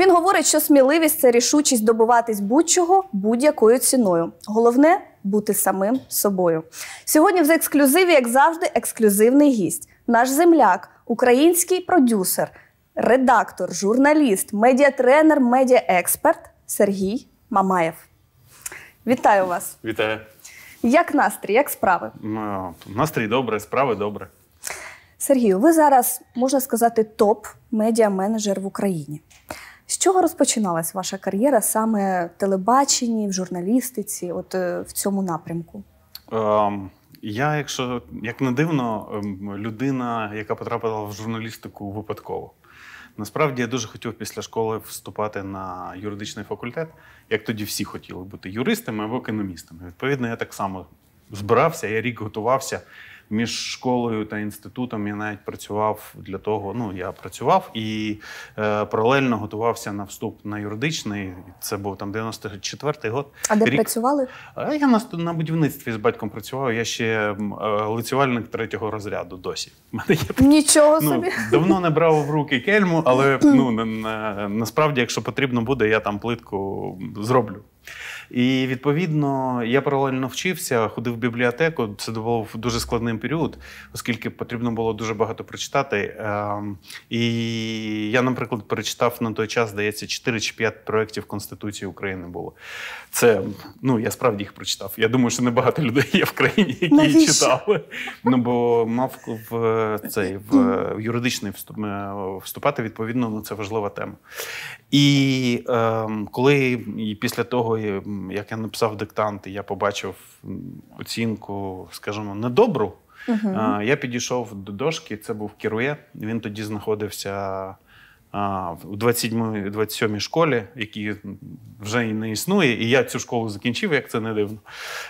Він говорить, що сміливість це рішучість добуватись будь-чого будь-якою ціною. Головне бути самим собою. Сьогодні в ексклюзиві, як завжди, ексклюзивний гість, наш земляк, український продюсер, редактор, журналіст, медіатренер, медіаексперт Сергій Мамаєв. Вітаю вас! Вітаю! Як настрій, як справи? Ну, настрій добре, справи добре. Сергію, ви зараз можна сказати, топ медіа менеджер в Україні. З чого розпочиналась ваша кар'єра саме в телебаченні, в журналістиці, от е, в цьому напрямку? Um. Я, якщо як не дивно, ем, людина, яка потрапила в журналістику випадково. Насправді я дуже хотів після школи вступати на юридичний факультет, як тоді всі хотіли бути юристами або економістами. Відповідно, я так само збирався, я рік готувався, між школою та інститутом я навіть працював для того. Ну я працював і е, паралельно готувався на вступ на юридичний. Це був там 94-й год. А де рік. працювали? Я на на будівництві з батьком працював. Я ще е, лицювальник третього розряду. Досі мене нічого ну, собі давно не брав в руки кельму, але ну на, на, насправді, якщо потрібно буде, я там плитку зроблю. І відповідно я паралельно вчився, ходив в бібліотеку. Це був дуже складний період, оскільки потрібно було дуже багато прочитати. Ем, і я, наприклад, перечитав на той час, здається, 4 чи 5 проєктів Конституції України було. Це ну я справді їх прочитав. Я думаю, що небагато людей є в країні, які Навіщо? їх читали. Ну бо мав в е, цей в е, юридичний е, вступати відповідно на ну, це важлива тема. І е, коли і після того, як я написав диктант, я побачив оцінку, скажімо, недобру, uh е, я підійшов до дошки. Це був керує. Він тоді знаходився у 27 27 школі, які вже і не існує, і я цю школу закінчив, як це не дивно.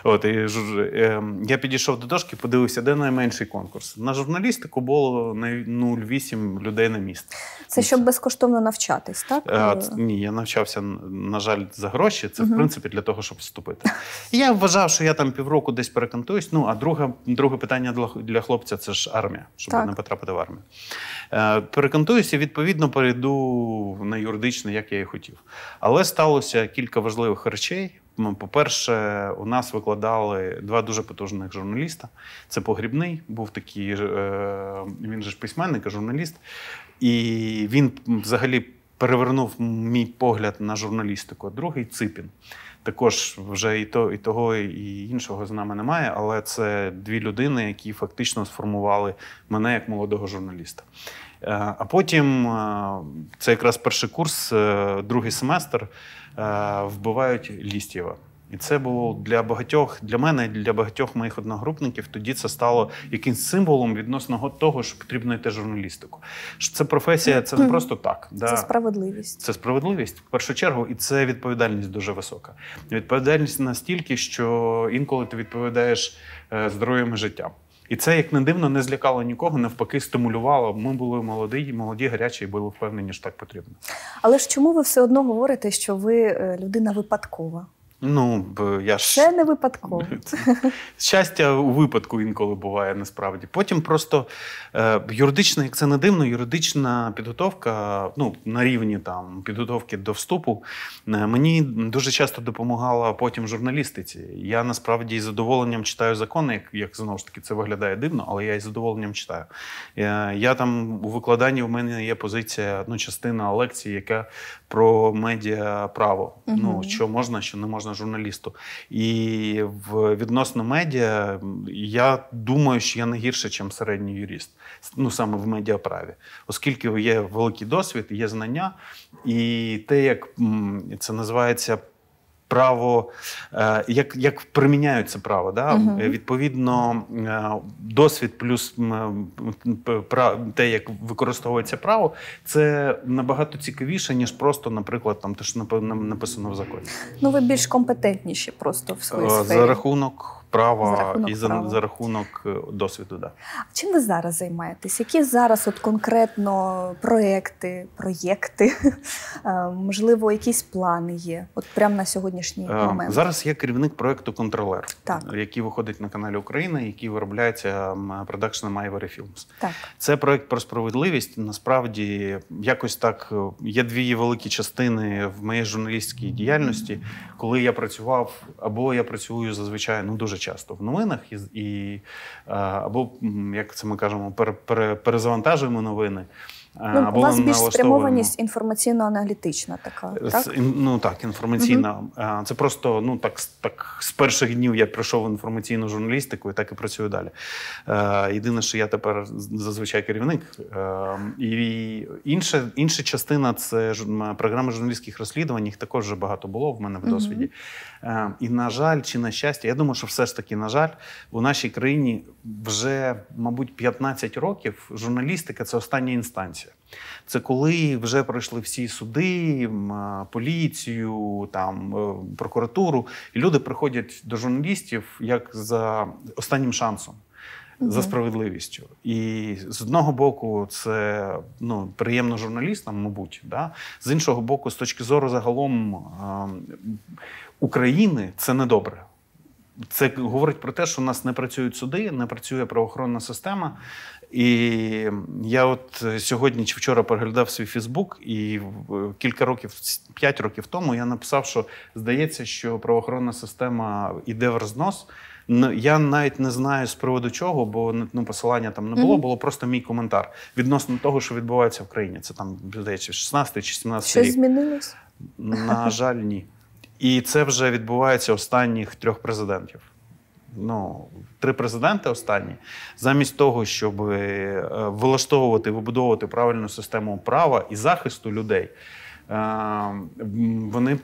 От і е, ем, я підійшов до дошки, подивився, де найменший конкурс. На журналістику було 0,8 людей на місце. Це ну, щоб безкоштовно навчатись, так? А, е, е. Ні, я навчався, на жаль, за гроші. Це угу. в принципі для того, щоб вступити. І Я вважав, що я там півроку десь перекантуюсь. Ну а друге, друге питання для, хлопця це ж армія, щоб так. не потрапити в армію. Перекантуюсь і відповідно перейду на юридичне, як я і хотів. Але сталося кілька важливих речей. Ну, по-перше, у нас викладали два дуже потужних журналіста. Це погрібний, був такий, е, він же ж письменник, а журналіст, і він взагалі перевернув мій погляд на журналістику. Другий Ципін. Також вже і то, і того, і іншого з нами немає, але це дві людини, які фактично сформували мене як молодого журналіста. Е, а потім е, це якраз перший курс, е, другий семестр вбивають Лістєва. І це було для багатьох, для мене, для багатьох моїх одногрупників. Тоді це стало якимсь символом відносно того, що потрібно йти журналістику. Що Це професія, це не просто так. Да. Це справедливість. Це справедливість в першу чергу, і це відповідальність дуже висока. Відповідальність настільки, що інколи ти відповідаєш здоров'ям і життям. І це, як не дивно, не злякало нікого, навпаки, стимулювало. Ми були молоді, молоді, гарячі і були впевнені, що так потрібно. Але ж чому ви все одно говорите, що ви е, людина випадкова? Ну, я ж... Це не випадково. Щастя у випадку інколи буває насправді. Потім просто е, юридична, як це не дивно, юридична підготовка ну, на рівні там підготовки до вступу е, мені дуже часто допомагала потім журналістиці. Я насправді із задоволенням читаю закони, як як знову ж таки це виглядає дивно, але я із задоволенням читаю. Е, я там у викладанні у мене є позиція, ну, частина лекції, яка про медіаправо. Угу. Ну, що можна, що не можна можна журналісту. І в відносно медіа, я думаю, що я не гірше, ніж середній юрист, ну саме в медіаправі, оскільки є великий досвід, є знання, і те, як це називається право, е, як як приміняються право. Да? Угу. Відповідно, е, досвід плюс те, як використовується право, це набагато цікавіше, ніж просто, наприклад, там те, що написано в законі. Ну ви більш компетентніші просто в своїй сфері. за рахунок права за і за, права. за рахунок е, досвіду. Да. Чим ви зараз займаєтесь? Які зараз от конкретно проекти, проєкти, е, можливо, якісь плани є? От прямо на сьогоднішній е, момент зараз я керівник проекту Контролер, так. який виходить на каналі Україна, який виробляється продакшеном Ivory Films. Так. Це проект про справедливість. Насправді, якось так є дві великі частини в моїй журналістській діяльності, коли я працював або я працюю зазвичай ну дуже часто в новинах і, і або як це ми кажемо, пер перезавантажуємо новини. Ну, або у вас більш спрямованість інформаційно-аналітична така. Е, так? Ну так, інформаційна. uh Це просто ну так так з перших днів я пройшов інформаційну журналістику і так і працюю далі. Е, єдине, що я тепер зазвичай керівник. Е, і інша інша частина це програми журналістських розслідувань. Їх також вже багато було в мене в досвіді. Uh-huh. І, на жаль, чи на щастя, я думаю, що все ж таки, на жаль, у нашій країні вже, мабуть, 15 років журналістика це остання інстанція інстанція. Це коли вже пройшли всі суди, поліцію, там е, прокуратуру, і люди приходять до журналістів як за останнім шансом. За справедливістю, і з одного боку, це ну приємно журналістам, мабуть, да з іншого боку, з точки зору загалом України, це не добре. Це говорить про те, що у нас не працюють суди, не працює правоохоронна система, і я от е, сьогодні чи вчора переглядав свій Фейсбук, і е, кілька років, п'ять років тому, я написав, що здається, що правоохоронна система йде в рознос. Я навіть не знаю з приводу чого, бо ну посилання там не було, було просто мій коментар відносно того, що відбувається в країні. Це там здається, 16 чи 17 рік. Що змінилось? На жаль, ні. І це вже відбувається останніх трьох президентів ну, три президенти останні, замість того, щоб е, влаштовувати, вибудовувати правильну систему права і захисту людей, е, вони.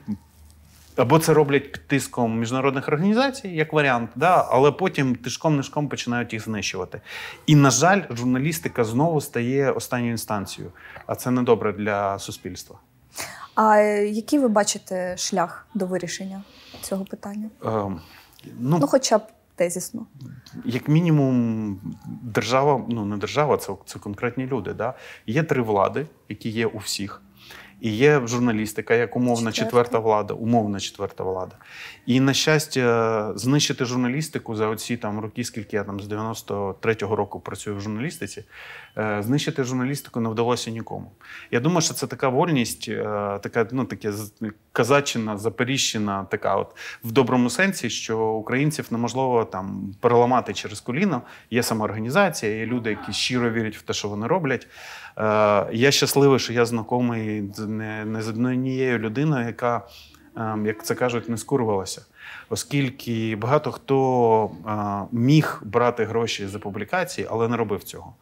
Або це роблять під тиском міжнародних організацій, як варіант, да, але потім тишком нишком починають їх знищувати. І, на жаль, журналістика знову стає останньою інстанцією, а це недобре для суспільства. А який ви бачите шлях до вирішення цього питання? Е, ну, ну, хоча б тезісно. Як мінімум, держава, ну не держава, це це конкретні люди. Да? Є три влади, які є у всіх. І є журналістика, як умовна четверта. четверта влада, умовна четверта влада. І на щастя, знищити журналістику за оці там роки, скільки я там з 93-го року працюю в журналістиці. Е, знищити журналістику не вдалося нікому. Я думаю, що це така вольність, е, така ну таке казачина, запоріжчина, така от в доброму сенсі, що українців неможливо там переламати через коліно. Є самоорганізація, є люди, які щиро вірять в те, що вони роблять. Е, я щасливий, що я знайомий не, з однією людиною, яка. Як це кажуть, не скурвалася, оскільки багато хто міг брати гроші за публікації, але не робив цього.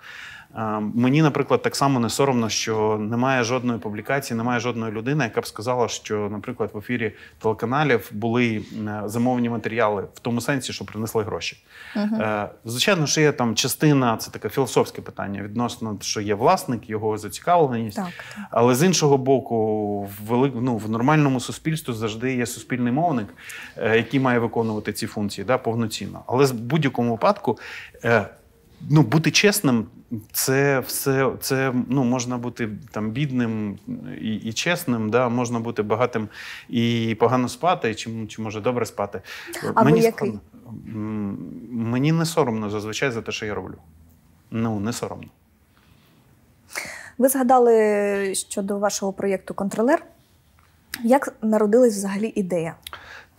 Ем, мені, наприклад, так само не соромно, що немає жодної публікації, немає жодної людини, яка б сказала, що, наприклад, в ефірі телеканалів були е, замовні матеріали в тому сенсі, що принесли гроші. uh Звичайно, що є там частина, це таке філософське питання відносно, що є власник, його зацікавленість. Так, так. Але з іншого боку, в вели... ну, в нормальному суспільстві завжди є суспільний мовник, е, який має виконувати ці функції да, повноцінно. Але в будь-якому випадку ну, бути чесним, це все це ну, можна бути там бідним і і чесним, да, можна бути багатим і погано спати, чи чи може добре спати. А мені який? Мені не соромно зазвичай за те, що я роблю. Ну, не соромно. Ви згадали щодо вашого проєкту Контролер. Як народилась взагалі ідея?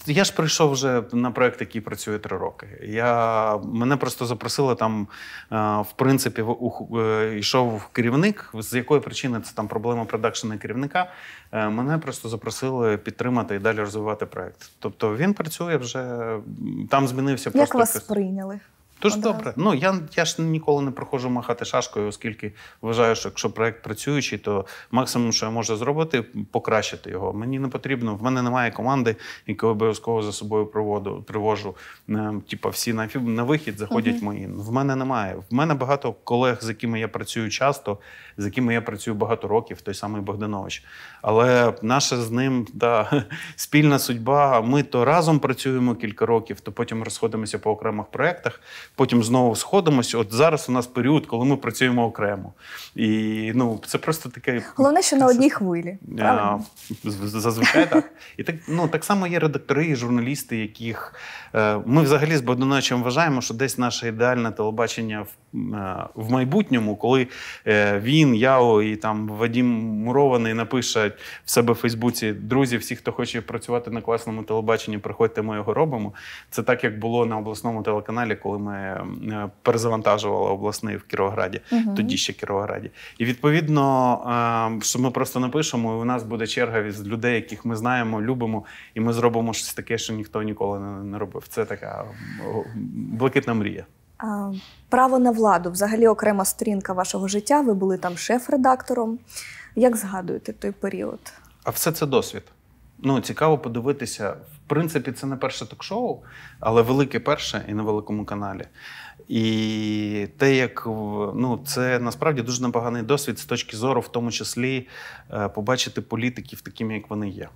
Я ж прийшов вже на проект, який працює три роки. Я, Мене просто запросили там, е, в принципі, у, е, йшов керівник, з якої причини це там проблема продакшена керівника. Е, мене просто запросили підтримати і далі розвивати проект. Тобто він працює вже там, змінився Як просто. Як вас сприйняли. Тож добре. Ну я я ж ніколи не проходжу махати шашкою, оскільки вважаю, що якщо проект працюючий, то максимум, що я можу зробити, покращити його. Мені не потрібно, в мене немає команди, яку обов'язково за собою проводу привожу. Е, типа всі на на вихід заходять угу. мої. В мене немає. В мене багато колег, з якими я працюю часто, з якими я працюю багато років, той самий Богданович. Але наша з ним да, спільна судьба. Ми то разом працюємо кілька років, то потім розходимося по окремих проектах потім знову сходимося. От зараз у нас період, коли ми працюємо окремо. І ну, це просто таке. Головне, що на одній хвилі. А, зазвичай так. І так ну, так само є редактори, і журналісти, яких е, ми взагалі з Богданачем вважаємо, що десь наше ідеальне телебачення в. Е, в майбутньому, коли е, він, Яо і там Вадім Мурований напишуть в себе в Фейсбуці: друзі, всі, хто хоче працювати на класному телебаченні, приходьте, ми його робимо. Це так, як було на обласному телеканалі, коли ми е, перезавантажували обласний в Кіровограді, угу. тоді ще Кіровограді. І відповідно, що ми просто напишемо, і у нас буде черга від людей, яких ми знаємо, любимо, і ми зробимо щось таке, що ніхто ніколи не робив. Це така блакитна мрія. Право на владу взагалі окрема сторінка вашого життя. Ви були там шеф-редактором. Як згадуєте той період? А все це досвід. Ну, цікаво подивитися. В принципі, це не перше ток-шоу, але велике перше і на великому каналі. І те, як ну, це насправді дуже непоганий досвід з точки зору, в тому числі е, побачити політиків такими, як вони є.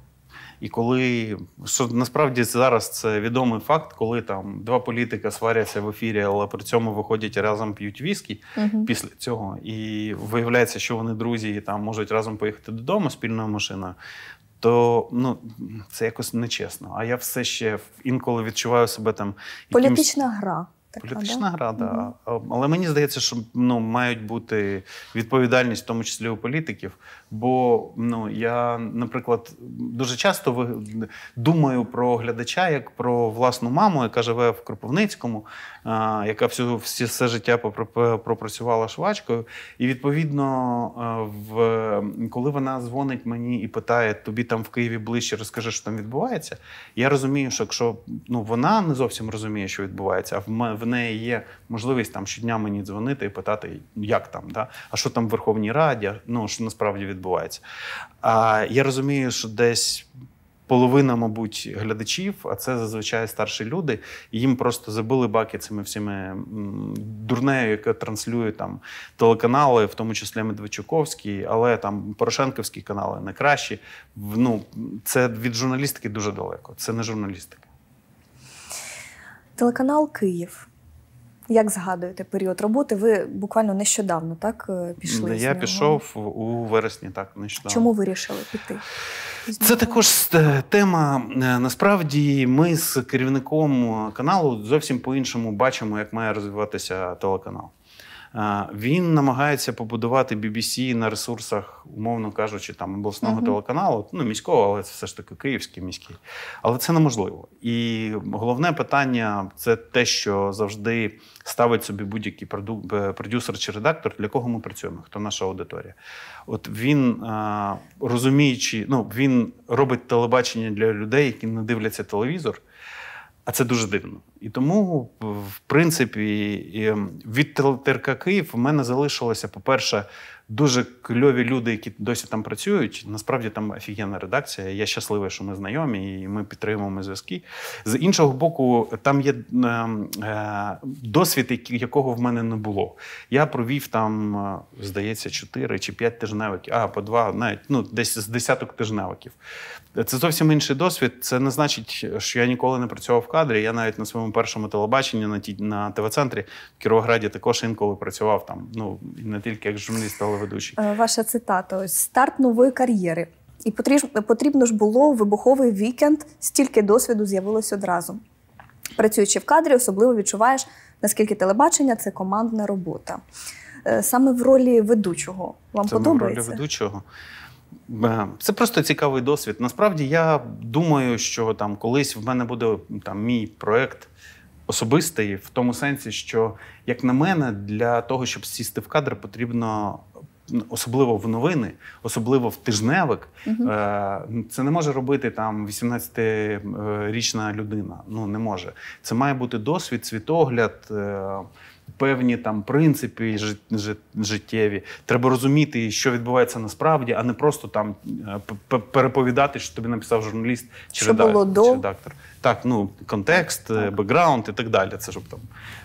І коли що насправді зараз це відомий факт, коли там два політика сваряться в ефірі, але при цьому виходять разом п'ють віскі угу. після цього, і виявляється, що вони друзі і там можуть разом поїхати додому спільною машиною. То ну це якось нечесно. А я все ще інколи відчуваю себе там. Якимсь... Політична гра. Така, Політична да? града. Угу. Але мені здається, що ну, мають бути відповідальність, в тому числі у політиків. Бо ну, я, наприклад, дуже часто думаю про глядача як про власну маму, яка живе в Кропивницькому, яка всю, все, все життя пропрацювала швачкою. І відповідно, в, коли вона дзвонить мені і питає, тобі там в Києві ближче, розкажи, що там відбувається. Я розумію, що якщо ну, вона не зовсім розуміє, що відбувається, а в, в неї є можливість там щодня мені дзвонити і питати, як там, да? а що там в Верховній Раді, ну що насправді відбувається. А я розумію, що десь половина, мабуть, глядачів, а це зазвичай старші люди. І їм просто забили баки цими всіми дурнею, яке транслює там телеканали, в тому числі Медведчуковський, але там Порошенківські канали найкращі. Ну це від журналістики дуже далеко. Це не журналістика. Телеканал Київ. Як згадуєте період роботи? Ви буквально нещодавно так е, пішли? Я з нього. пішов у вересні, так нещодавно. Чому вирішили піти? Це також е, тема. Е, насправді, ми з керівником е, каналу зовсім по іншому бачимо, як має розвиватися телеканал. Він намагається побудувати BBC на ресурсах, умовно кажучи, там обласного uh-huh. телеканалу, ну міського, але це все ж таки київський міський. Але це неможливо. І головне питання це те, що завжди ставить собі будь-який продюсер чи редактор, для кого ми працюємо, хто наша аудиторія. От він розуміючи, ну він робить телебачення для людей, які не дивляться телевізор. А це дуже дивно. І тому, в принципі, ем, від Терка Київ в мене залишилося, по-перше, дуже кльові люди, які досі там працюють. Насправді там офігенна редакція. Я щасливий, що ми знайомі, і ми підтримуємо зв'язки. З іншого боку, там є ем, е, досвід, якого в мене не було. Я провів там, е, здається, 4 чи 5 тижневиків, а по два, навіть ну десь з десяток тижневиків. Це зовсім інший досвід. Це не значить, що я ніколи не працював в кадрі. Я навіть на своєму першому телебаченні на ті на ТВ-центрі в Кіровограді також інколи працював там. Ну не тільки як журналіст, але телеведучий. Е, ваша цитата: ось старт нової кар'єри. І потрібно ж було вибуховий вікенд, стільки досвіду з'явилось одразу. Працюючи в кадрі, особливо відчуваєш, наскільки телебачення це командна робота. Е, саме в ролі ведучого вам Саме подобається? в ролі ведучого. Е, це просто цікавий досвід. Насправді я думаю, що там колись в мене буде там мій проект особистий, в тому сенсі, що, як на мене, для того, щоб сісти в кадр, потрібно особливо в новини, особливо в тижневик, угу. це не може робити там 18-річна людина. Ну не може. Це має бути досвід, світогляд. Е, певні там принципи життєві. Треба розуміти, що відбувається насправді, а не просто там е, переповідати, що тобі написав журналіст чи, що редактор, було до? чи редактор. Так, ну контекст, е, бекграунд і так далі. Це щоб там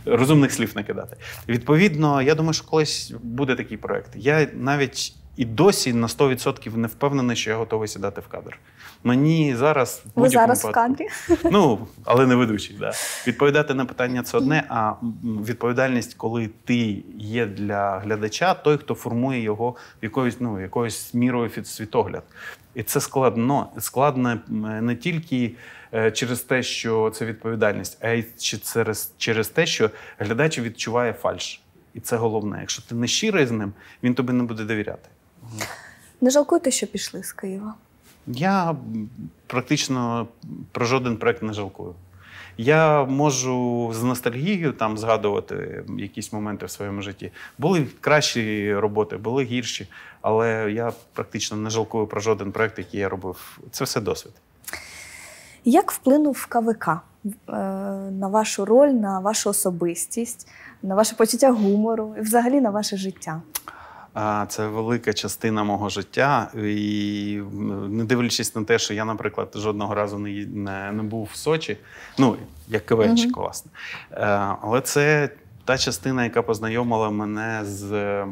розумних слів накидати. Відповідно, я думаю, що колись буде такий проект. Я навіть і досі на 100% не впевнений, що я готовий сідати в кадр. Мені зараз в Ви зараз випадку, в кадрі. Ну, але не ведучий. Да. Відповідати на питання це одне, а відповідальність, коли ти є для глядача, той, хто формує його якоюсь ну, якоюсь мірою світогляд. І це складно. Складно не тільки е, через те, що це відповідальність, а й через, через те, що глядач відчуває фальш. І це головне. Якщо ти не щирий з ним, він тобі не буде довіряти. Не жалкуєте, що пішли з Києва? Я практично про жоден проект не жалкую. Я можу з ностальгією там згадувати якісь моменти в своєму житті. Були кращі роботи, були гірші, але я практично не жалкую про жоден проект, який я робив. Це все досвід. Як вплинув КВК е, на вашу роль, на вашу особистість, на ваше почуття гумору і взагалі на ваше життя? це велика частина мого життя. І не дивлячись на те, що я, наприклад, жодного разу не не, не був в Сочі, ну як кивенчик, mm-hmm. власне. Е, але це та частина, яка познайомила мене з. Е,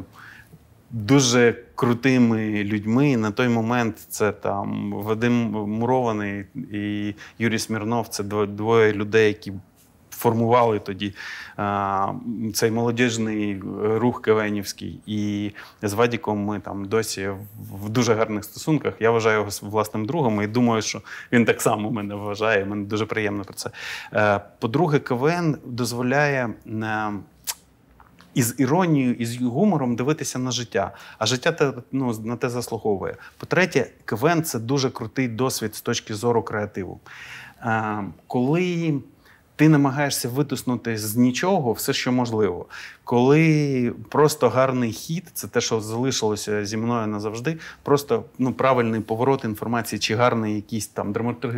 дуже крутими людьми на той момент це там Вадим Мурований і Юрій Смірнов. Це двоє людей, які формували тоді а, цей молодіжний рух Кевенівський. І з Вадіком ми там досі в дуже гарних стосунках. Я вважаю його власним другом і думаю, що він так само мене вважає. Мені дуже приємно про це. Е, по-друге, КВН дозволяє. Е, із іронією, і з гумором дивитися на життя. А життя те ну, на те заслуговує. По-третє, КВН — це дуже крутий досвід з точки зору креативу. Е, коли ти намагаєшся витиснути з нічого все, що можливо коли просто гарний хід, це те, що залишилося зі мною назавжди, просто ну правильний поворот інформації чи гарний якийсь там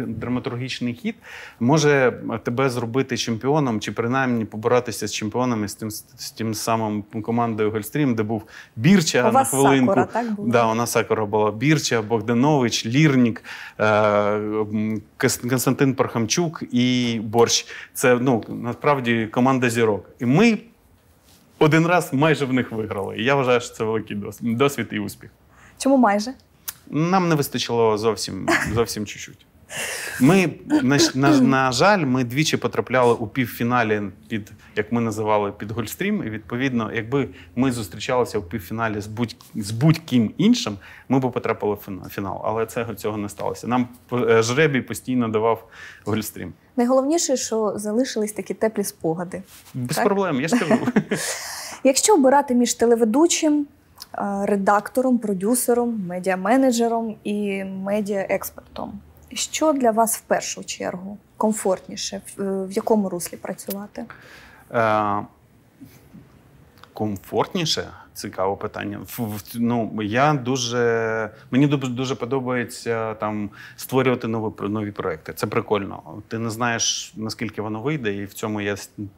драматургічний хід може тебе зробити чемпіоном, чи принаймні поборатися з чемпіонами з тим з тим самим командою Гольстрім, де був Бірча у на хвилинку. Сакура, так було? Да, у нас Сакура була Бірча, Богданович, Лірнік, е, Константин Пархамчук і Борщ. Це ну насправді команда зірок. І ми один раз майже в них виграли. І я вважаю, що це великий досвід, досвід і успіх. Чому майже? Нам не вистачило зовсім зовсім чуть-чуть. Ми на, на на, жаль, ми двічі потрапляли у півфіналі під як ми називали під Гольстрім. І відповідно, якби ми зустрічалися у півфіналі з будь з будь-ким іншим, ми б потрапили в фінал. Але це цього не сталося. Нам е, жребій постійно давав Гольстрім. Найголовніше, що залишились такі теплі спогади. Без так? проблем, я ж кажу. Якщо обирати між телеведучим. Е, редактором, продюсером, медіа-менеджером і медіа-експертом. Що для вас в першу чергу комфортніше, в е, якому руслі працювати? Е, Комфортніше? Цікаве питання. Ну я дуже мені дуже подобається там створювати нові нові проекти. Це прикольно. Ти не знаєш наскільки воно вийде, і в цьому є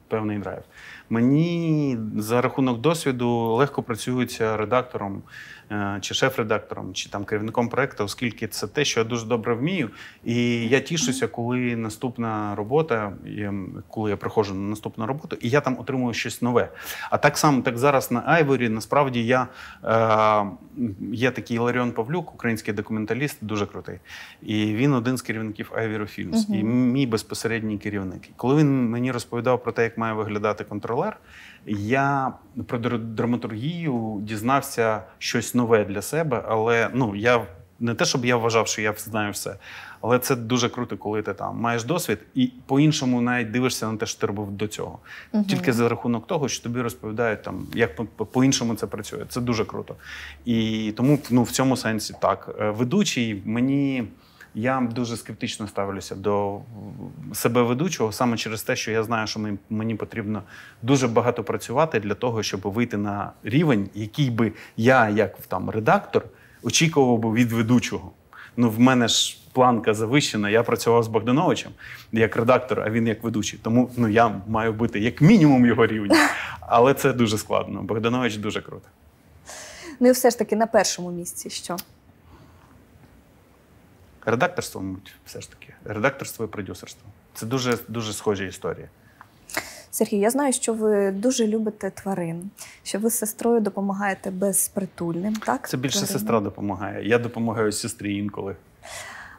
певний драйв. Мені за рахунок досвіду легко працюється редактором. Е, чи шеф-редактором, чи там керівником проекту, оскільки це те, що я дуже добре вмію. І я тішуся, коли наступна робота, ем, коли я приходжу на наступну роботу, і я там отримую щось нове. А так само, так зараз на Айворі, насправді я е, є такий Ларіон Павлюк, український документаліст, дуже крутий. І він один з керівників Айвіру Фільмс, uh і мій безпосередній керівник. Коли він мені розповідав про те, як має виглядати контролер. Я про драматургію дізнався щось нове для себе, але ну я не те, щоб я вважав, що я знаю все. Але це дуже круто, коли ти там маєш досвід і по-іншому навіть дивишся на те, що ти робив до цього. Угу. Тільки за рахунок того, що тобі розповідають, там як по-іншому це працює. Це дуже круто. І тому ну, в цьому сенсі так. Е, ведучий мені. Я дуже скептично ставлюся до себе ведучого саме через те, що я знаю, що мені потрібно дуже багато працювати для того, щоб вийти на рівень, який би я, як там редактор, очікував би від ведучого. Ну, в мене ж планка завищена. Я працював з Богдановичем як редактор, а він як ведучий. Тому ну я маю бути як мінімум його рівня. Але це дуже складно. Богданович дуже круто. Ну і все ж таки на першому місці що? Редакторство, мабуть, все ж таки. Редакторство і продюсерство. Це дуже дуже схожі історії. Сергій, я знаю, що ви дуже любите тварин, що ви з сестрою допомагаєте безпритульним. так? Це більше тваринам? сестра допомагає. Я допомагаю сестрі інколи.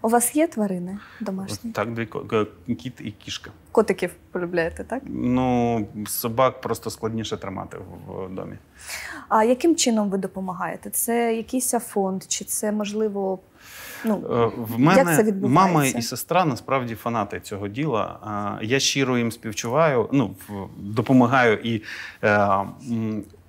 У вас є тварини домашні? Так, дві кіт і кішка. Котиків полюбляєте, так? Ну, собак просто складніше тримати в домі. А яким чином ви допомагаєте? Це якийсь фонд, чи це можливо? Ну, е, В мене як це відбувається? мама і сестра насправді фанати цього діла. Е, я щиро їм співчуваю, ну допомагаю і е,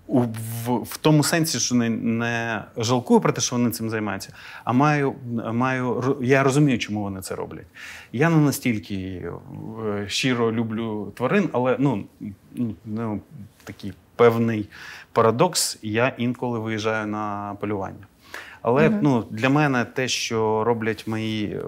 у, в, в тому сенсі, що не не жалкую про те, що вони цим займаються, а маю, маю я розумію, чому вони це роблять. Я не настільки е, щиро люблю тварин, але ну, ну такий певний парадокс. Я інколи виїжджаю на полювання. Але mm ну для мене те, що роблять мої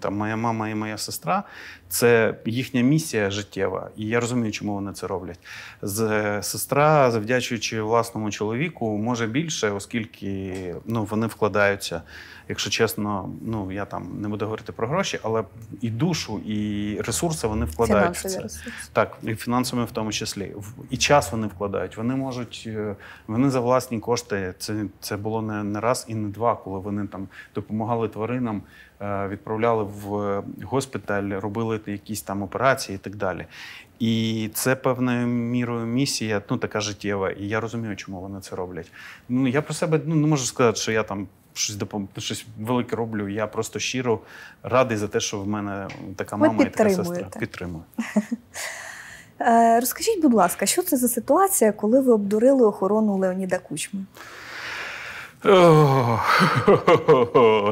там моя мама і моя сестра, це їхня місія життєва, і я розумію, чому вони це роблять. З сестра, завдячуючи власному чоловіку, може більше, оскільки ну вони вкладаються. Якщо чесно, ну я там не буду говорити про гроші, але і душу, і ресурси вони вкладають в це ресурси. так, і фінансовими в тому числі. І час вони вкладають. Вони можуть е, вони за власні кошти. Це це було не не раз і не два, коли вони там допомагали тваринам. Е, відправляли в госпіталь, робили якісь там операції і так далі. І це певною мірою місія, ну така життєва. І я розумію, чому вони це роблять. Ну я про себе ну не можу сказати, що я там. Щось допом... щось велике роблю. Я просто щиро радий за те, що в мене така мама і така сестра. підтримує. Е, розкажіть, будь ласка, що це за ситуація, коли ви обдурили охорону Леоніда Кучми? О,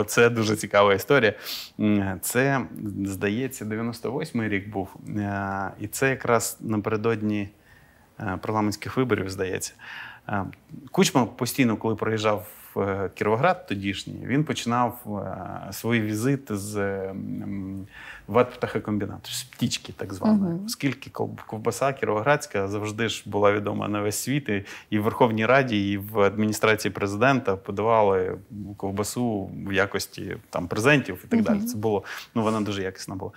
це дуже цікава історія. Це, здається, 98-й рік був. Е, і це якраз напередодні е, парламентських виборів, здається. Е, Кучма постійно, коли проїжджав Е, Кіровоград тодішній, він починав е, свої візити з ватптахокомбінату, з птічки, так званої, uh-huh. оскільки ковбаса Кіровоградська завжди ж була відома на весь світ, і в Верховній Раді, і в адміністрації президента подавали ковбасу в якості там презентів і так uh-huh. далі. Це було ну вона дуже якісна була.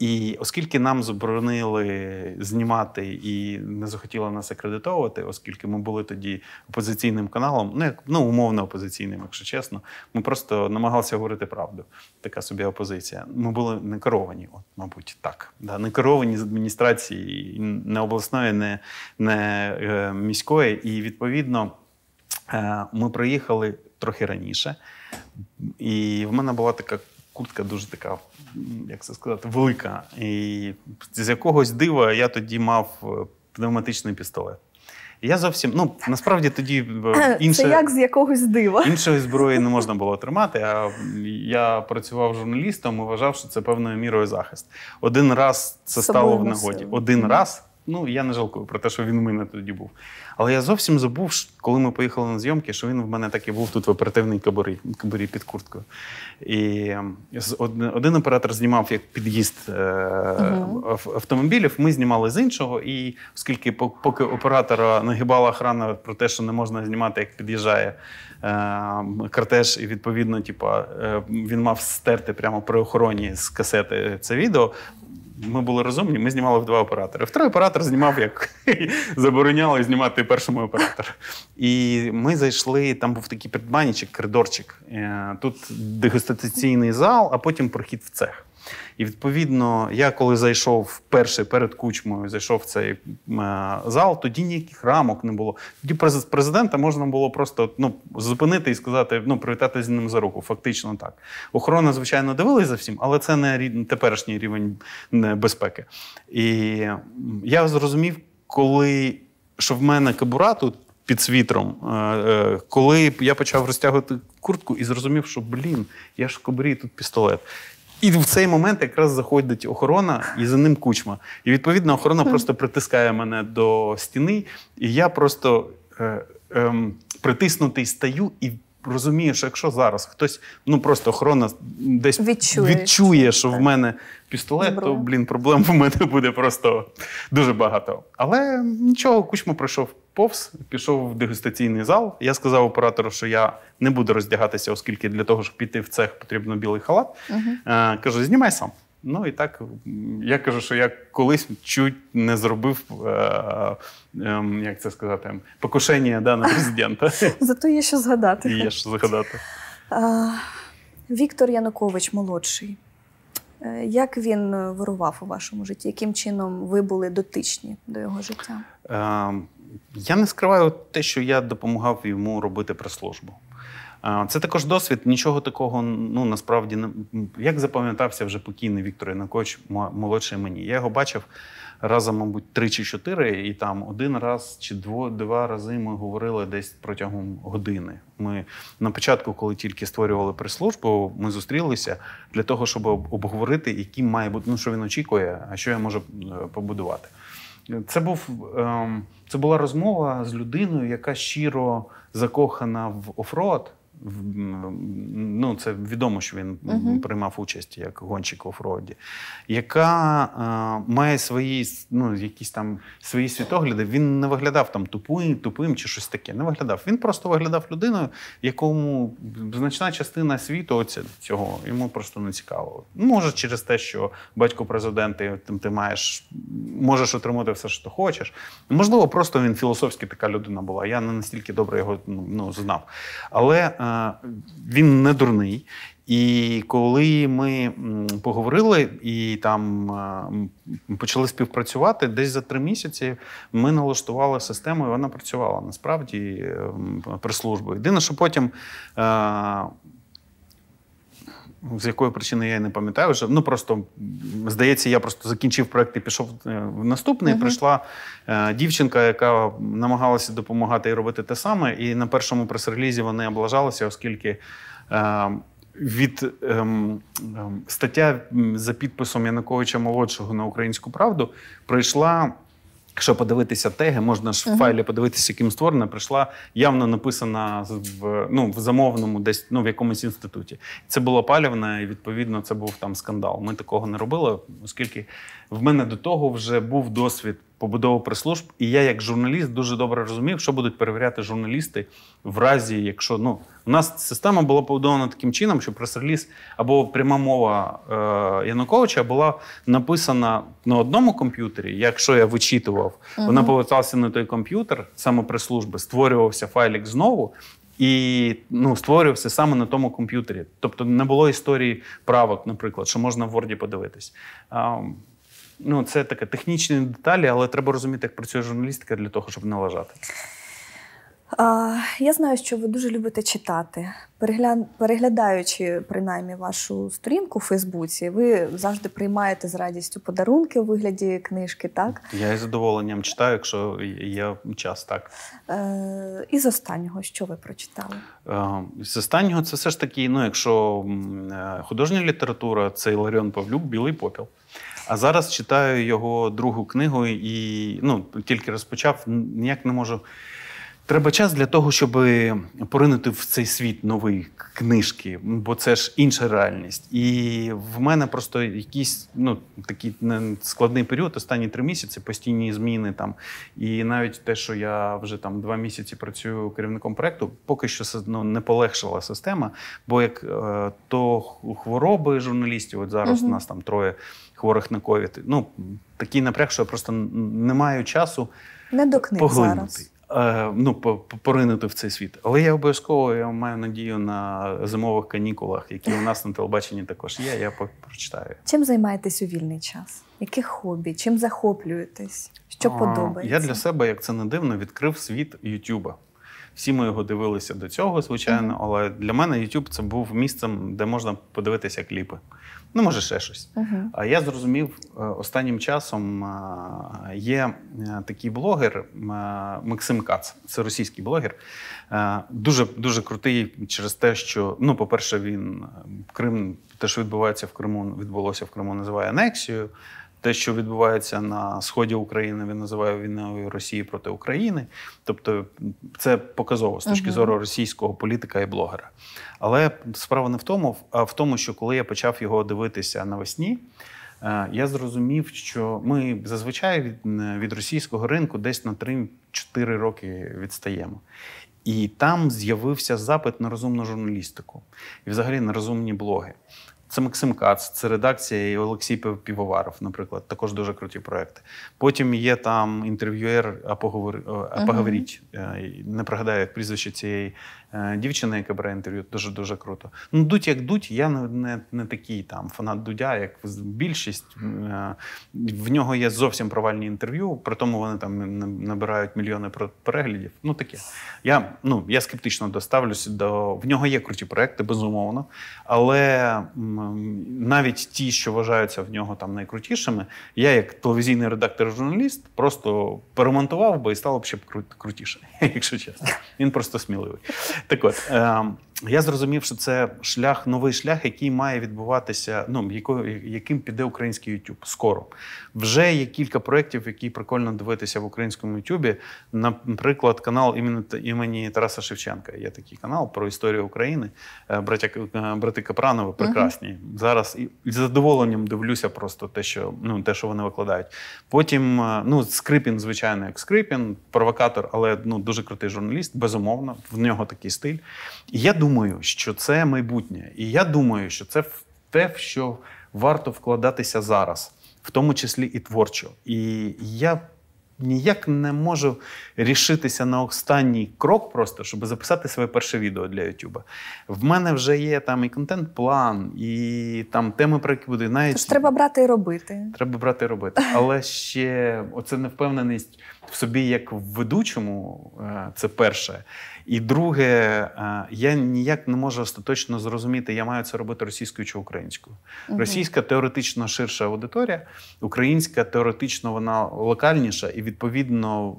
І оскільки нам заборонили знімати і не захотіли нас акредитовувати, оскільки ми були тоді опозиційним каналом, ну як ну умовно опозиційним, якщо чесно, ми просто намагалися говорити правду. Така собі опозиція. Ми були не керовані, от мабуть, так да не керовані з адміністрації, не обласної, не, не е, міської. І відповідно е, ми приїхали трохи раніше. І в мене була така куртка дуже така, як це сказати, велика. І з якогось дива я тоді мав е, пневматичний пістолет. Я зовсім ну насправді тоді е, інше, Це як з якогось дива іншої зброї не можна було тримати. А я працював журналістом і вважав, що це певною мірою захист. Один раз це Собою стало в нагоді. Один раз ну я не жалкую про те, що він у мене тоді був. Але я зовсім забув, коли ми поїхали на зйомки, що він в мене так і був тут в оперативній кабарі, кабурі під курткою. І ем, один оператор знімав як під'їзд uh-huh. автомобілів. Ми знімали з іншого. І оскільки, поки оператора нагибала охрана про те, що не можна знімати, як під'їжджає ем, кортеж, і відповідно, типа е, він мав стерти прямо при охороні з касети це відео ми були розумні, ми знімали в два оператори. Второй оператор знімав, як забороняли знімати першому оператору. І ми зайшли, там був такий придбанічок, коридорчик. Е, тут дегустаційний зал, а потім прохід в цех. І відповідно, я коли зайшов вперше перед кучмою, зайшов в цей е, зал, тоді ніяких рамок не було. Тоді президента можна було просто ну, зупинити і сказати, ну привітати з ним за руку. Фактично так. Охорона, звичайно, дивилась за всім, але це не теперішній рівень е, безпеки. І я зрозумів, коли що в мене кабура тут під світром, е, коли я почав розтягувати куртку і зрозумів, що блін, я ж в кобурі тут пістолет. І в цей момент якраз заходить охорона, і за ним кучма. І відповідно охорона просто притискає мене до стіни, і я просто е, е, притиснутий стаю і. Розумію, що якщо зараз хтось, ну просто охорона десь відчує, відчує що так. в мене пістолет, Добре. то блін, проблем в мене буде просто дуже багато. Але нічого, кучма пройшов повз, пішов в дегустаційний зал. Я сказав оператору, що я не буду роздягатися, оскільки для того, щоб піти в цех, потрібно білий халат. uh Кажу, знімай сам. Ну і так я кажу, що я колись чуть не зробив е, е, як це сказати, покушення да, на президента. Зато є що згадати. Є що згадати. Віктор Янукович молодший. Е, як він вирував у вашому житті? Яким чином ви були дотичні до його життя? Ем, я не скриваю те, що я допомагав йому робити прес-службу. Це також досвід. Нічого такого ну насправді не як запам'ятався вже покійний Віктор Янукович, молодший мені. Я його бачив разом, мабуть, три чи чотири, і там один раз чи дво, два рази ми говорили десь протягом години. Ми на початку, коли тільки створювали прес-службу, ми зустрілися для того, щоб обговорити, яким має бути ну, що він очікує, а що я можу е, побудувати. Це був ем, це була розмова з людиною, яка щиро закохана в офрот ну це відомо, що він uh-huh. приймав участь як гонщик офроді, яка е, має свої ну, якісь там свої світогляди. Він не виглядав там тупим, тупим чи щось таке. Не виглядав. Він просто виглядав людиною, якому значна частина світу оця цього йому просто не цікаво. Може, через те, що батько президент, ти, ти маєш можеш отримати все, що ти хочеш. Можливо, просто він філософськи така людина була. Я не настільки добре його ну, ну знав. Але. Е, він не дурний. І коли ми поговорили і там почали співпрацювати, десь за три місяці ми налаштували систему, і вона працювала насправді е, прес службу Єдине, що потім е, з якої причини я не пам'ятаю вже. Ну просто здається, я просто закінчив проект і пішов е, в наступний. Угу. Прийшла е, дівчинка, яка намагалася допомагати і робити те саме. І на першому прес-релізі вони облажалися, оскільки. Е, від ем, ем, стаття за підписом Януковича Молодшого на українську правду прийшла. Якщо подивитися теги, можна ж в файлі подивитися, яким створена, прийшла явно написана в ну в замовному, десь ну в якомусь інституті. Це було палівне, і відповідно це був там скандал. Ми такого не робили, оскільки в мене до того вже був досвід побудову прислужб. І я, як журналіст, дуже добре розумів, що будуть перевіряти журналісти в разі, якщо ну у нас система була побудована таким чином, що прес-реліз або пряма мова е, Януковича була написана на одному комп'ютері. Якщо я вичитував, угу. вона поверталася на той комп'ютер, саме прес-служби, створювався файлик знову. І ну створювався саме на тому комп'ютері, тобто не було історії правок, наприклад, що можна в Word подивитись ну це таке технічні деталі, але треба розуміти, як працює журналістика для того, щоб налажати. Я знаю, що ви дуже любите читати. Переглядаючи принаймні вашу сторінку в Фейсбуці, ви завжди приймаєте з радістю подарунки у вигляді книжки, так? Я із задоволенням читаю, якщо є час, так. Е, і з останнього, що ви прочитали? Е, з останнього це все ж таки, ну, якщо е, художня література, це Іларіон Павлюк, білий попіл. А зараз читаю його другу книгу і ну тільки розпочав, ніяк не можу Треба час для того, щоб е, поринути в цей світ нової книжки, бо це ж інша реальність. І в мене просто якийсь ну такий складний період, останні три місяці, постійні зміни там. І навіть те, що я вже там два місяці працюю керівником проекту, поки що ну, не полегшила система. Бо як е, то хвороби журналістів, от зараз угу. у нас там троє хворих на ковід, ну такий напряг, що я просто не маю часу. Не до книг поглинути. зараз. Е, ну, поринути в цей світ. Але я обов'язково я маю надію на зимових канікулах, які у нас на телебаченні також є. Я прочитаю. Чим займаєтесь у вільний час? Яке хобі? Чим захоплюєтесь? Що подобається? Я для себе, як це не дивно, відкрив світ Ютуба. Всі ми його дивилися до цього, звичайно, але для мене YouTube це був місцем, де можна подивитися кліпи. Ну, може, ще щось. Uh-huh. А я зрозумів, е, останнім часом е, є е, такий блогер Максим Кац, це російський блогер. Дуже дуже крутий через те, що ну, по-перше, він Крим, те, що відбувається в Криму, відбулося в Криму, називає анексію те, що відбувається на сході України, він називає війною Росії проти України. Тобто це показово з точки зору російського політика і блогера. Але справа не в тому, а в тому, що коли я почав його дивитися навесні. Е, я зрозумів, що ми зазвичай від від російського ринку десь на 3-4 роки відстаємо, і там з'явився запит на розумну журналістику і, взагалі, на розумні блоги. Це Максим Кац, це редакція і Олексій Півоваров, наприклад, також дуже круті проекти. Потім є там інтерв'юер, а поговор... uh-huh. поговоріть. Е, не пригадаю, як прізвище цієї Е, дівчина, яка бере інтерв'ю, дуже дуже круто. Ну, дуть як дуть, я не не, такий там фанат Дудя, як більшість. Е, в нього є зовсім провальні інтерв'ю, при тому вони там набирають мільйони переглядів. Ну таке. Я ну, я скептично доставлюся до в нього є круті проекти, безумовно. Але навіть ті, що вважаються в нього там найкрутішими, я як телевізійний редактор-журналіст просто перемонтував би і стало б ще крутіше, якщо чесно. Він просто сміливий. Так от. Е я зрозумів, що це шлях, новий шлях, який має відбуватися. Ну яким піде український YouTube скоро. Вже є кілька проєктів, які прикольно дивитися в українському YouTube. Наприклад, канал імені Тараса Шевченка. Є такий канал про історію України. Е, Братя е, брати Капранови прекрасні. Uh-huh. Зараз із задоволенням дивлюся просто те, що ну те, що вони викладають. Потім е, ну скрипін, звичайно, як скрипін, провокатор, але ну дуже крутий журналіст. Безумовно, в нього такий стиль. Я думаю думаю, що це майбутнє, і я думаю, що це те, в що варто вкладатися зараз, в тому числі і творчо. І я ніяк не можу рішитися на останній крок, просто щоб записати своє перше відео для Ютуба. В мене вже є там і контент-план, і там теми, про які буде навіть Тож треба брати і робити. Треба брати і робити. Але ще оце невпевненість в собі, як в ведучому, е, це перше. І друге, е, я ніяк не можу остаточно зрозуміти, я маю це робити російською чи українською. Угу. Російська теоретично ширша аудиторія, українська теоретично вона локальніша, і відповідно,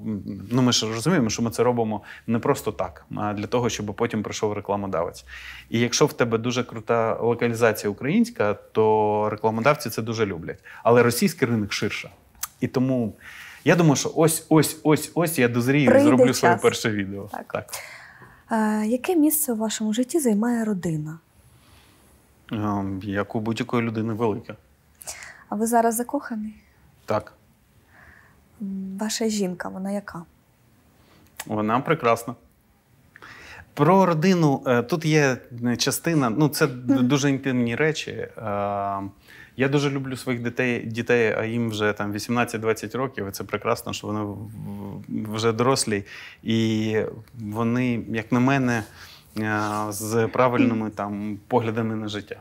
ну ми ж розуміємо, що ми це робимо не просто так, а для того, щоб потім прийшов рекламодавець. І якщо в тебе дуже крута локалізація українська, то рекламодавці це дуже люблять. Але російський ринок ширша. І тому я думаю, що ось, ось, ось, ось я дозрію Прийде і зроблю час. своє перше відео. Так. так. Е, Яке місце у вашому житті займає родина? Е, Як у будь-якої людини велике. А ви зараз закоханий? Так. Ваша жінка, вона яка? Вона прекрасна. Про родину е, тут є е, частина, ну це дуже інтимні речі. Е, я дуже люблю своїх дітей, дітей, а їм вже там 18-20 років. і Це прекрасно, що вони вже дорослі, і вони, як на мене, е, з правильними там поглядами на життя.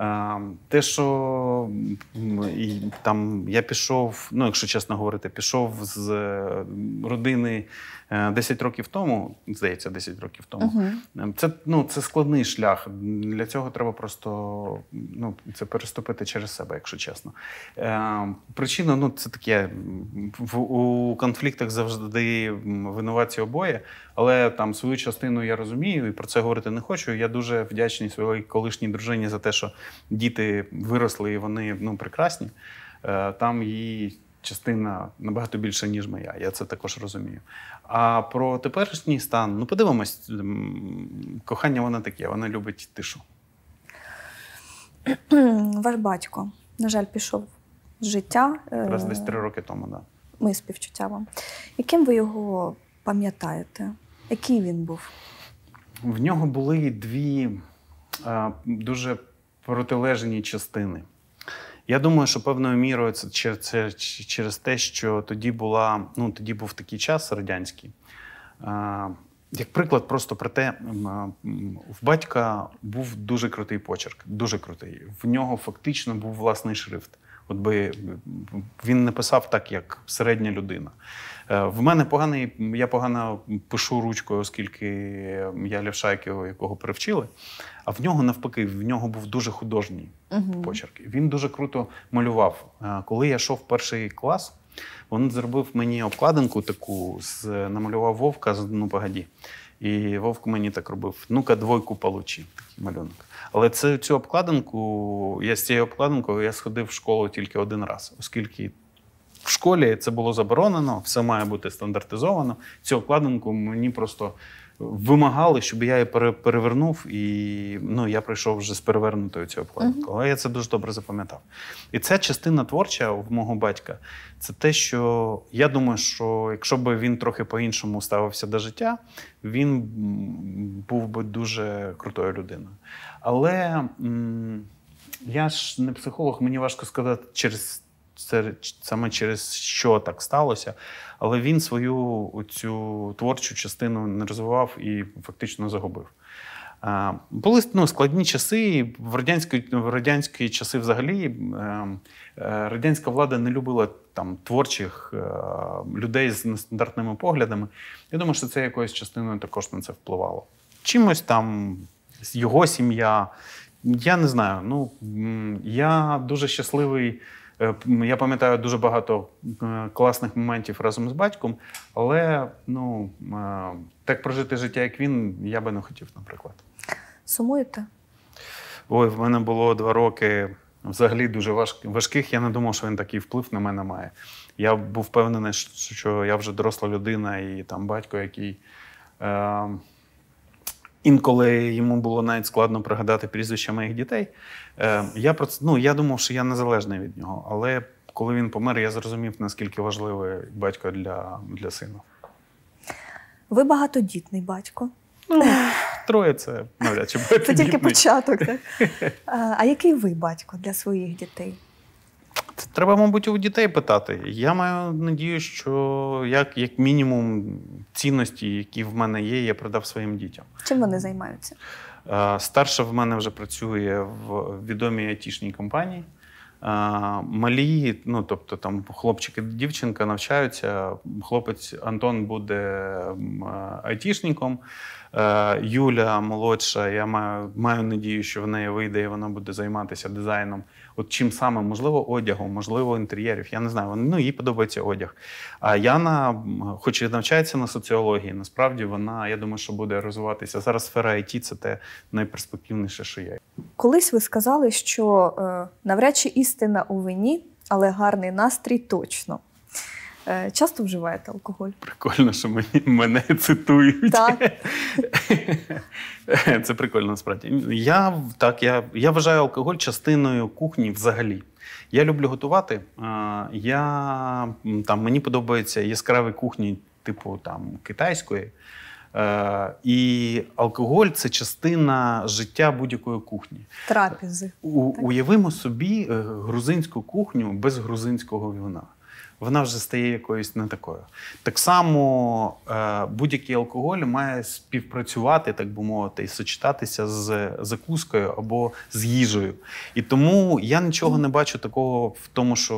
Ем, те, що там я пішов, ну якщо чесно говорити, пішов з е, родини 10 е, років тому, здається, 10 років тому. uh Це ну, це складний шлях. Для цього треба просто ну, це переступити через себе, якщо чесно. Ем, причина, ну це таке в у конфліктах завжди винуваті обоє. Але там свою частину я розумію і про це говорити не хочу. Я дуже вдячний своїй колишній дружині за те, що діти виросли і вони ну прекрасні. Е, там її частина набагато більша, ніж моя. Я це також розумію. А про теперішній стан, ну подивимось, кохання воно таке, вона любить тишу. Ваш батько, на жаль, пішов з життя. Е, Раз десь три роки тому, так. Да. Ми співчуття вам. Яким ви його пам'ятаєте? Який він був? В нього були дві е, дуже протилежні частини. Я думаю, що певною мірою це через, через те, що тоді була, ну тоді був такий час радянський. Е, як приклад, просто про те, е, в батька був дуже крутий почерк, дуже крутий. В нього фактично був власний шрифт. От би він не писав так, як середня людина. Е, в мене поганий, я погано пишу ручкою, оскільки я лівшайк його, якого перевчили. А в нього навпаки, в нього був дуже художній uh почерк. Він дуже круто малював. Е, коли я йшов в перший клас, він зробив мені обкладинку таку, з намалював вовка з ну погоді. І Вовк мені так робив: ну-ка, двойку получи, такий малюнок. Але це цю обкладинку, я з цією обкладинкою я сходив в школу тільки один раз, оскільки в школі це було заборонено, все має бути стандартизовано. Цю обкладинку мені просто вимагали, щоб я її перевернув, і ну я прийшов вже з перевернутою цією обкладинкою. Але я це дуже добре запам'ятав. І ця частина творча в мого батька. Це те, що я думаю, що якщо б він трохи по-іншому ставився до життя, він був би дуже крутою людиною. Але м я ж не психолог, мені важко сказати через це саме через що так сталося. Але він свою цю творчу частину не розвивав і фактично загубив. Були ну, складні часи. В радянські, в радянські часи взагалі ем, е, радянська влада не любила там творчих е, людей з нестандартними поглядами. Я думаю, що це якоюсь частиною також на це впливало. Чимось там його сім'я. Я не знаю. Ну я дуже щасливий. Е, я пам'ятаю дуже багато е, класних моментів разом з батьком, але ну е, так прожити життя, як він, я би не хотів, наприклад. Сумуєте? Ой, в мене було два роки взагалі дуже важких. Я не думав, що він такий вплив на мене має. Я був впевнений, що я вже доросла людина і там батько, який. Ем, Інколи йому було навіть складно пригадати прізвища моїх дітей. Е, Я про ну, я думав, що я незалежний від нього. Але коли він помер, я зрозумів, наскільки важливий батько для для сина. Ви багатодітний батько. Ну, Троє це навряд чи багатодітний. Це тільки початок. так? А який ви батько для своїх дітей? Це треба, мабуть, у дітей питати. Я маю надію, що як як мінімум цінності, які в мене є, я продав своїм дітям. Чим вони займаються? Е, старша в мене вже працює в відомій айтішній компанії. Е, малі, ну тобто там хлопчики і дівчинка навчаються. Хлопець Антон буде е, айтішником. Юля молодша. Я маю маю надію, що в неї вийде і вона буде займатися дизайном. От чим саме, можливо, одягом, можливо, інтер'єрів. Я не знаю. Вони Ну, їй подобається одяг. А Яна, хоч і навчається на соціології, насправді вона, я думаю, що буде розвиватися. Зараз сфера ІТ це те найперспективніше, що є. Колись ви сказали, що е, навряд чи істина у вині, але гарний настрій точно. Е, часто вживаєте алкоголь? Прикольно, що мені, мене цитують. Так. Е, це прикольно насправді. Я так, я, я вважаю алкоголь частиною кухні взагалі. Я люблю готувати. Е, я, там, Мені подобаються яскраві кухні, типу там китайської. Е, і алкоголь це частина життя будь-якої кухні. Трапізи. У, уявимо собі грузинську кухню без грузинського вина вона вже стає якоюсь не такою. Так само е, будь-який алкоголь має співпрацювати, так би мовити, і сочетатися з закускою або з їжею. І тому я нічого не бачу такого в тому, що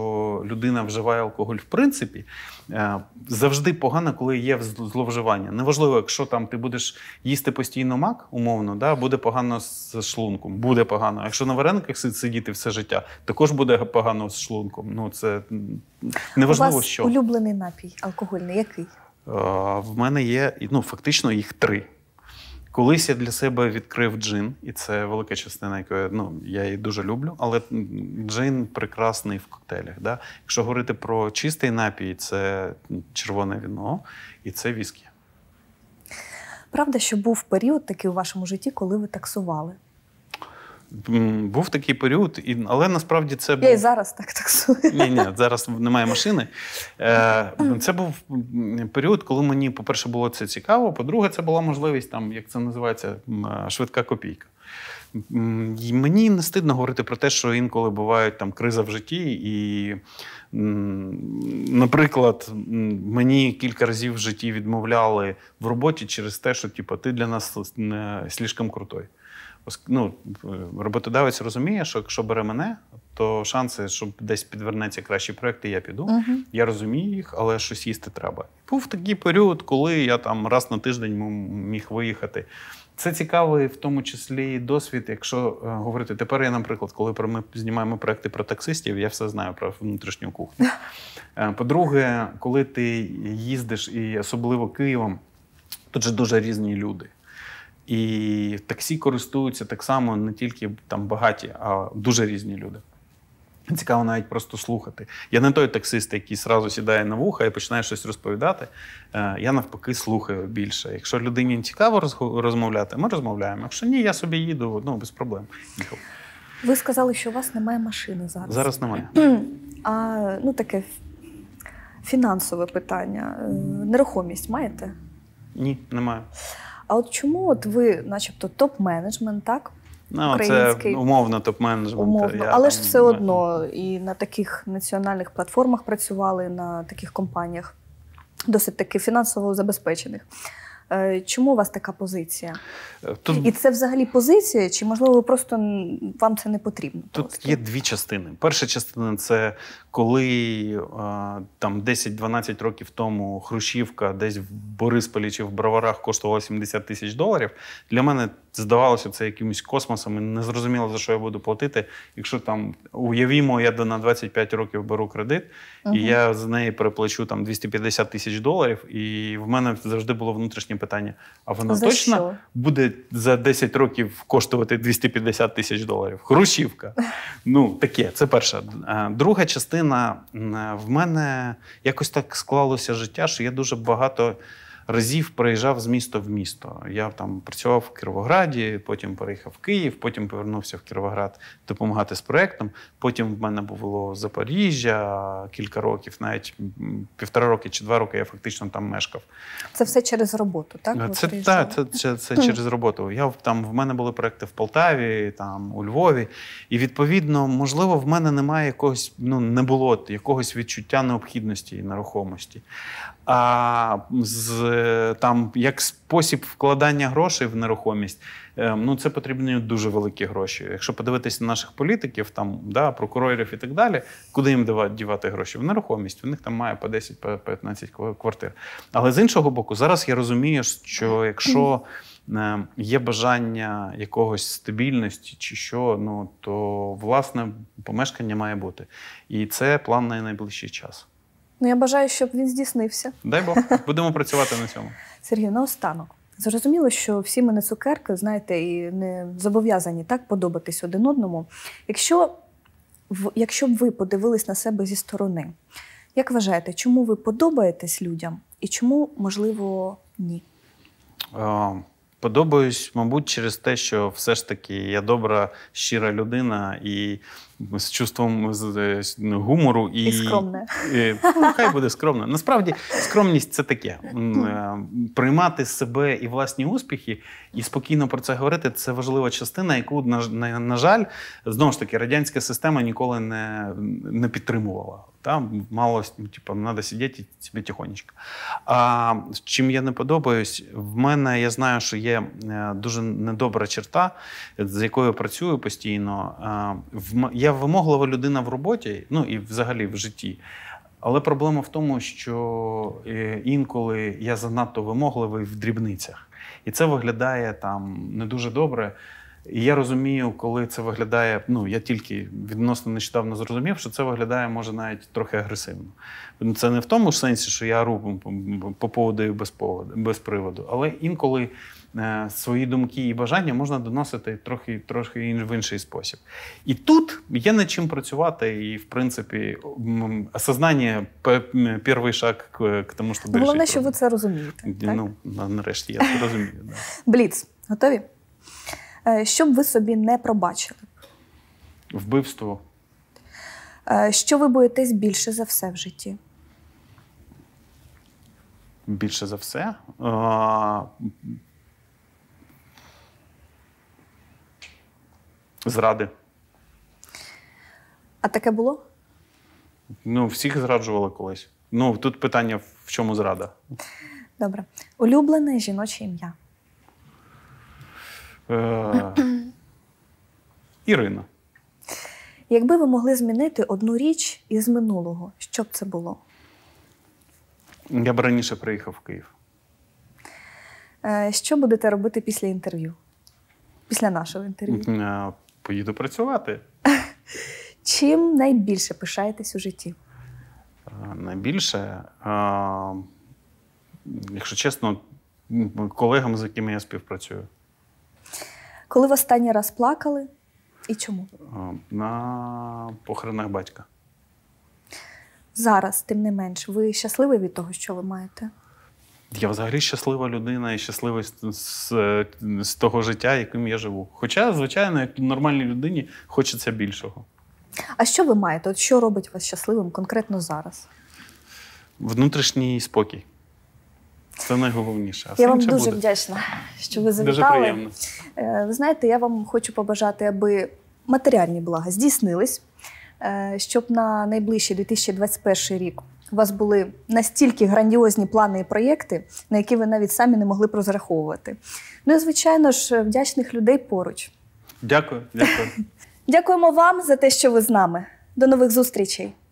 людина вживає алкоголь в принципі. Е, завжди погано, коли є зловживання. Неважливо, якщо там ти будеш їсти постійно мак, умовно, да, буде погано з шлунком, буде погано. якщо на варениках сидіти все життя, також буде погано з шлунком. Ну це неважливо, У вас що улюблений напій алкогольний, який? Е, в мене є ну фактично їх три. Колись я для себе відкрив джин, і це велика частина, яку ну, я її дуже люблю. Але джин прекрасний в коктейлях. Да? Якщо говорити про чистий напій, це червоне віно і це віскі. Правда, що був період такий у вашому житті, коли ви таксували? Був такий період, і, але насправді це був. Я і зараз так таксую. Ні, ні, зараз немає машини. Е, це був період, коли мені, по-перше, було це цікаво. По-друге, це була можливість, там, як це називається, е, швидка копійка. І Мені не стидно говорити про те, що інколи бувають там криза в житті. І, наприклад, мені кілька разів в житті відмовляли в роботі через те, що типу, ти для нас е, слишком крутой ну, е, роботодавець розуміє, що якщо бере мене, то шанси, що десь підвернеться кращі проекти, я піду. Uh-huh. Я розумію їх, але щось їсти треба. Був такий період, коли я там раз на тиждень міг виїхати. Це цікавий, в тому числі досвід, якщо е, говорити тепер. Я, наприклад, коли ми знімаємо проекти про таксистів, я все знаю про внутрішню кухню. Е, по-друге, коли ти їздиш і особливо Києвом, тут же дуже різні люди. І таксі користуються так само не тільки там багаті, а дуже різні люди. Цікаво навіть просто слухати. Я не той таксист, який сразу сідає на вуха і починає щось розповідати. Е, я навпаки слухаю більше. Якщо людині цікаво розмовляти, ми розмовляємо. Якщо ні, я собі їду ну без проблем. Ви сказали, що у вас немає машини зараз. Зараз немає. А ну таке фінансове питання. Е, нерухомість маєте? Ні, немає. А от чому от ви, начебто, топ-менеджмент, так? Ну, Український. Це умовно топ-менеджмент. Умовно, Я але там, ж все не... одно і на таких національних платформах працювали, на таких компаніях, досить таки фінансово забезпечених. Е, чому у вас така позиція? Е, тут... І це взагалі позиція, чи можливо просто вам це не потрібно? Тут просто? є дві частини. Перша частина це коли там 10-12 років тому Хрущівка десь в Борисполі чи в Броварах коштувала 70 тисяч доларів. Для мене здавалося це якимось космосом. і Не зрозуміло, за що я буду платити. Якщо там уявімо, я на 25 років беру кредит, угу. і я з неї переплачу там 250 тисяч доларів. І в мене завжди було внутрішнє питання: а вона за точно що? буде за 10 років коштувати 250 тисяч доларів? Хрущівка. Ну таке, це перша. Друга частина в мене якось так склалося життя, що я дуже багато разів приїжджав з міста в місто. Я там працював в Кіровограді, потім переїхав в Київ, потім повернувся в Кіровоград допомагати з проектом. Потім в мене було Запоріжжя кілька років, навіть півтора роки чи два роки я фактично там мешкав. Це все через роботу, так? Це та, це, це, це через роботу. Я там в мене були проекти в Полтаві, там у Львові, і відповідно, можливо, в мене немає якогось, ну не було якогось відчуття необхідності і нерухомості. А з там як спосіб вкладання грошей в нерухомість. Ем, ну це потрібні дуже великі гроші. Якщо подивитися на наших політиків, там да, прокурорів і так далі, куди їм дівати гроші? В нерухомість. У них там має по 10-15 квартир. Але з іншого боку, зараз я розумію, що якщо. Ем, є бажання якогось стабільності чи що, ну то власне помешкання має бути. І це план на найближчий час. Ну, я бажаю, щоб він здійснився. Дай Бог, будемо працювати на цьому. Сергій, наостанок. Зрозуміло, що всі ми не цукерки, знаєте, і не зобов'язані так подобатись один одному. Якщо в якщо б ви подивились на себе зі сторони, як вважаєте, чому ви подобаєтесь людям і чому, можливо, ні? Подобаюсь, мабуть, через те, що все ж таки я добра, щира людина і з чувством е, гумору і, і скромне. І, е, ну, хай буде скромна. Насправді, скромність це таке. Е, приймати себе і власні успіхи, і спокійно про це говорити це важлива частина, яку на, на, на жаль, знову ж таки радянська система ніколи не, не підтримувала. Там мало типу, треба сидіти і собі тихонечко. А чим я не подобаюсь, в мене я знаю, що є е, дуже недобра черта, з якою я працюю постійно. Я вимоглива людина в роботі, ну і взагалі в житті. Але проблема в тому, що е, інколи я занадто вимогливий в дрібницях. І це виглядає там не дуже добре. І я розумію, коли це виглядає. Ну я тільки відносно нещодавно зрозумів, що це виглядає може навіть трохи агресивно. Це не в тому ж сенсі, що я руб по поводу і без поводу, без приводу, але інколи е, свої думки і бажання можна доносити трохи трохи в інший спосіб. І тут є над чим працювати, і в принципі, осознання перший шаг к, к тому, що Головне, що ви це розумієте. Ну так? нарешті я це розумію. Да. Бліц, готові? Е, що б ви собі не пробачили? Вбивство. Е, що ви боїтесь більше за все в житті? Більше за все. А... Зради. А таке було? Ну, всіх зраджували колись. Ну, тут питання: в чому зрада? Добре. Улюблене жіноче ім'я. Е, Ірина. Якби ви могли змінити одну річ із минулого, що б це було? Я б раніше приїхав в Київ. Е, що будете робити після інтерв'ю? Після нашого інтерв'ю? Е, поїду працювати. Чим найбільше пишаєтесь у житті? Е, найбільше, якщо чесно, колегам, з якими я співпрацюю. Коли в останній раз плакали і чому? На похоронах батька. Зараз, тим не менш, ви щасливий від того, що ви маєте? Я взагалі щаслива людина і щасливий з, з, е, з того життя, яким я живу. Хоча, звичайно, як нормальній людині хочеться більшого. А що ви маєте? От Що робить вас щасливим конкретно зараз? Внутрішній спокій. Це найголовніше. А я вам дуже буде. вдячна, що ви завітали. Дуже приємно. Е, ви знаєте, я вам хочу побажати, аби матеріальні блага здійснились, е, щоб на найближчий 2021 рік у вас були настільки грандіозні плани і проєкти, на які ви навіть самі не могли б розраховувати. Ну і звичайно ж, вдячних людей поруч. Дякую, дякую. Дякуємо вам за те, що ви з нами. До нових зустрічей.